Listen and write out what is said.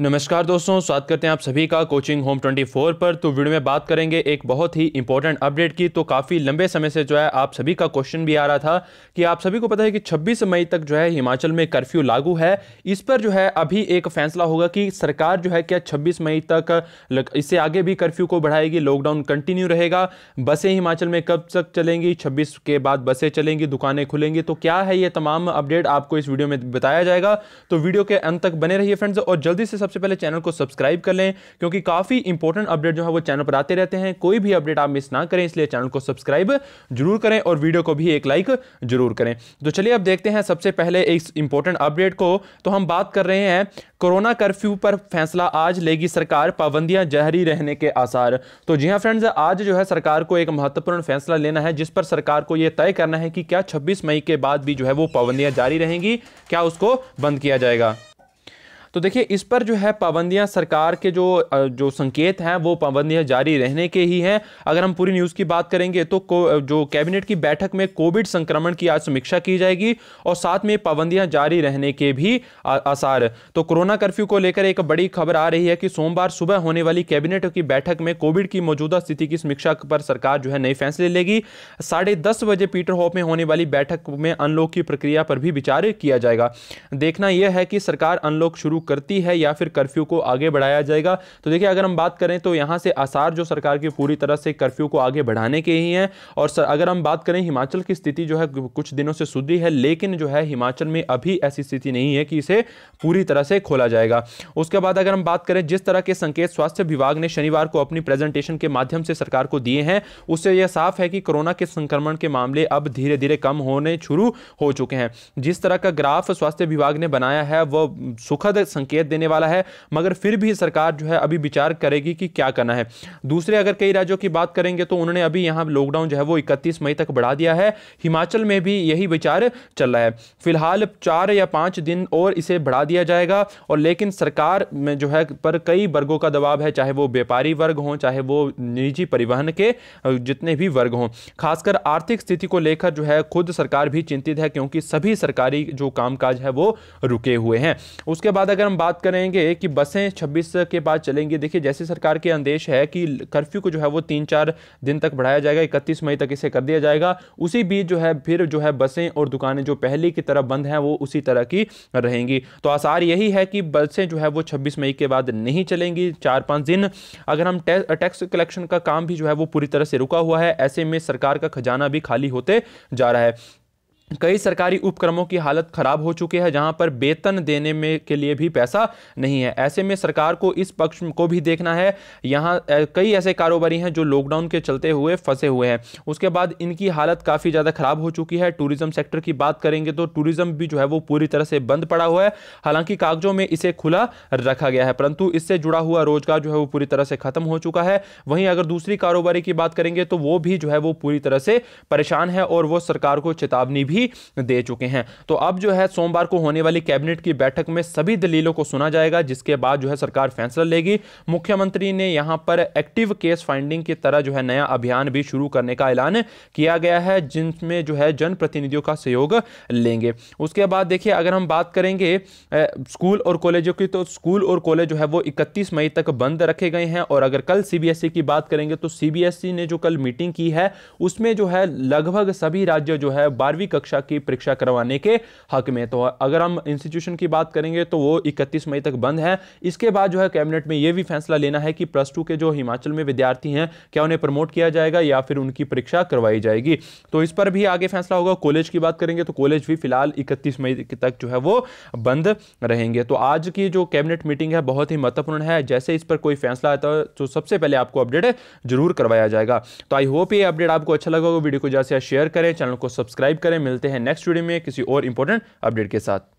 नमस्कार दोस्तों स्वागत करते हैं आप सभी का कोचिंग होम 24 पर तो वीडियो में बात करेंगे एक बहुत ही इंपॉर्टेंट अपडेट की तो काफ़ी लंबे समय से जो है आप सभी का क्वेश्चन भी आ रहा था कि आप सभी को पता है कि 26 मई तक जो है हिमाचल में कर्फ्यू लागू है इस पर जो है अभी एक फैसला होगा कि सरकार जो है क्या छब्बीस मई तक इससे आगे भी कर्फ्यू को बढ़ाएगी लॉकडाउन कंटिन्यू रहेगा बसें हिमाचल में कब तक चलेंगी छब्बीस के बाद बसें चलेंगी दुकानें खुलेंगी तो क्या है ये तमाम अपडेट आपको इस वीडियो में बताया जाएगा तो वीडियो के अंत तक बने रहिए फ्रेंड्स और जल्दी से सबसे पहले चैनल को सब्सक्राइब कर लें क्योंकि काफ़ी इंपॉर्टेंट अपडेट जो है वो चैनल पर आते रहते हैं कोई भी अपडेट आप मिस ना करें इसलिए चैनल को सब्सक्राइब जरूर करें और वीडियो को भी एक लाइक जरूर करें तो चलिए अब देखते हैं सबसे पहले इस इंपॉर्टेंट अपडेट को तो हम बात कर रहे हैं कोरोना कर्फ्यू पर फैसला आज लेगी सरकार पाबंदियां जहरी रहने के आसार तो जी हाँ फ्रेंड्स आज जो है सरकार को एक महत्वपूर्ण फैसला लेना है जिस पर सरकार को यह तय करना है कि क्या 26 मई के बाद भी जो है वो पाबंदियां जारी रहेंगी क्या उसको बंद किया जाएगा तो देखिए इस पर जो है पाबंदियां सरकार के जो जो संकेत हैं वो पाबंदियां जारी रहने के ही हैं अगर हम पूरी न्यूज़ की बात करेंगे तो जो कैबिनेट की बैठक में कोविड संक्रमण की आज समीक्षा की जाएगी और साथ में पाबंदियां जारी रहने के भी आसार तो कोरोना कर्फ्यू को लेकर एक बड़ी खबर आ रही है कि सोमवार सुबह होने वाली कैबिनेट की बैठक में कोविड की मौजूदा स्थिति की समीक्षा पर सरकार जो है नए फैसले लेगी साढ़े दस बजे पीटर हॉप में होने वाली बैठक में अनलॉक की प्रक्रिया पर भी विचार किया जाएगा देखना यह है कि सरकार अनलॉक शुरू शुरू करती है या फिर कर्फ्यू को आगे बढ़ाया जाएगा तो देखिए अगर हम बात करें तो यहाँ से आसार जो सरकार की पूरी तरह से कर्फ्यू को आगे बढ़ाने के ही हैं और सर अगर हम बात करें हिमाचल की स्थिति जो है कुछ दिनों से सुधरी है लेकिन जो है हिमाचल में अभी ऐसी स्थिति नहीं है कि इसे पूरी तरह से खोला जाएगा उसके बाद अगर हम बात करें जिस तरह के संकेत स्वास्थ्य विभाग ने शनिवार को अपनी प्रेजेंटेशन के माध्यम से सरकार को दिए हैं उससे यह साफ है कि कोरोना के संक्रमण के मामले अब धीरे धीरे कम होने शुरू हो चुके हैं जिस तरह का ग्राफ स्वास्थ्य विभाग ने बनाया है वह सुखद संकेत देने वाला है मगर फिर भी सरकार जो है अभी विचार करेगी कि क्या करना है दूसरे अगर कई राज्यों की बात करेंगे तो उन्होंने अभी यहाँ लॉकडाउन जो है वो इकतीस मई तक बढ़ा दिया है हिमाचल में भी यही विचार चल रहा है फिलहाल चार या पाँच दिन और इसे बढ़ा दिया जाएगा और लेकिन सरकार में जो है पर कई वर्गों का दबाव है चाहे वो व्यापारी वर्ग हों चाहे वो निजी परिवहन के जितने भी वर्ग हों खासकर आर्थिक स्थिति को लेकर जो है खुद सरकार भी चिंतित है क्योंकि सभी सरकारी जो कामकाज है वो रुके हुए हैं उसके बाद अगर हम बात करेंगे कि बसें 26 के बाद चलेंगी देखिए जैसे सरकार के अंदेश है कि कर्फ्यू को जो है वो तीन चार दिन तक बढ़ाया जाएगा इकतीस मई तक इसे कर दिया जाएगा उसी बीच जो है फिर जो है बसें और दुकानें जो पहले की तरह बंद हैं वो उसी तरह की रहेंगी तो आसार यही है कि बसें जो है वो छब्बीस मई के बाद नहीं चलेंगी चार पाँच दिन अगर हम टैक्स कलेक्शन का काम भी जो है वो पूरी तरह से रुका हुआ है ऐसे में सरकार का खजाना भी खाली होते जा रहा है कई सरकारी उपक्रमों की हालत खराब हो चुकी है जहां पर वेतन देने में के लिए भी पैसा नहीं है ऐसे में सरकार को इस पक्ष को भी देखना है यहां कई ऐसे कारोबारी हैं जो लॉकडाउन के चलते हुए फंसे हुए हैं उसके बाद इनकी हालत काफ़ी ज़्यादा खराब हो चुकी है टूरिज्म सेक्टर की बात करेंगे तो टूरिज्म भी जो है वो पूरी तरह से बंद पड़ा हुआ है हालांकि कागजों में इसे खुला रखा गया है परंतु इससे जुड़ा हुआ रोजगार जो है वो पूरी तरह से खत्म हो चुका है वहीं अगर दूसरी कारोबारी की बात करेंगे तो वो भी जो है वो पूरी तरह से परेशान है और वो सरकार को चेतावनी भी भी दे चुके हैं तो अब जो है सोमवार को होने वाली कैबिनेट की बैठक में सभी दलीलों को सुना जाएगा जिसके बाद जो है सरकार फैसला लेगी मुख्यमंत्री ने यहां पर एक्टिव केस फाइंडिंग की तरह जो है नया अभियान भी शुरू करने का ऐलान किया गया है जिनमें जो है जनप्रतिनिधियों का सहयोग लेंगे उसके बाद देखिए अगर हम बात करेंगे स्कूल और कॉलेजों की तो स्कूल और कॉलेज जो है वो इकतीस मई तक बंद रखे गए हैं और अगर कल सीबीएसई की बात करेंगे तो सीबीएसई ने जो कल मीटिंग की है उसमें जो है लगभग सभी राज्य जो है बारहवीं कक्षा कक्षा की परीक्षा करवाने के हक में तो अगर हम इंस्टीट्यूशन की बात करेंगे तो वो इकतीस मई तक बंद है इसके बाद जो है कैबिनेट में यह भी फैसला लेना है कि प्लस टू के जो हिमाचल में विद्यार्थी हैं क्या उन्हें प्रमोट किया जाएगा या फिर उनकी परीक्षा करवाई जाएगी तो इस पर भी आगे फैसला होगा कॉलेज की बात करेंगे तो कॉलेज भी फिलहाल इकतीस मई तक जो है वो बंद रहेंगे तो आज की जो कैबिनेट मीटिंग है बहुत ही महत्वपूर्ण है जैसे इस पर कोई फैसला आता है तो सबसे पहले आपको अपडेट जरूर करवाया जाएगा तो आई होप ये अपडेट आपको अच्छा लगा वीडियो को जैसे शेयर करें चैनल को सब्सक्राइब करें मिल मिलते हैं नेक्स्ट वीडियो में किसी और इंपॉर्टेंट अपडेट के साथ